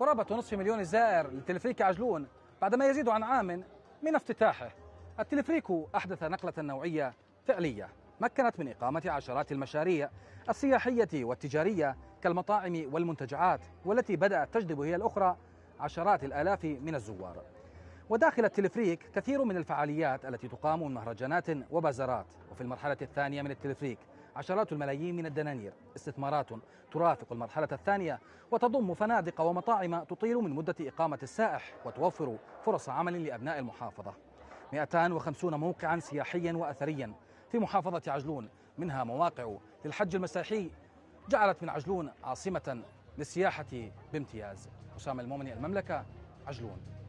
قرابة نصف مليون زائر لتلفريك عجلون بعدما يزيد عن عام من افتتاحه التلفريك أحدث نقلة نوعية فعلية مكنت من إقامة عشرات المشاريع السياحية والتجارية كالمطاعم والمنتجعات والتي بدأت تجذب هي الأخرى عشرات الآلاف من الزوار وداخل التلفريك كثير من الفعاليات التي تقام من مهرجانات وبازارات وفي المرحلة الثانية من التلفريك عشرات الملايين من الدنانير استثمارات ترافق المرحلة الثانية وتضم فنادق ومطاعم تطيل من مدة إقامة السائح وتوفر فرص عمل لأبناء المحافظة 250 موقعا سياحيا وأثريا في محافظة عجلون منها مواقع للحج المسيحي جعلت من عجلون عاصمة للسياحة بامتياز أسامة المؤمن المملكة عجلون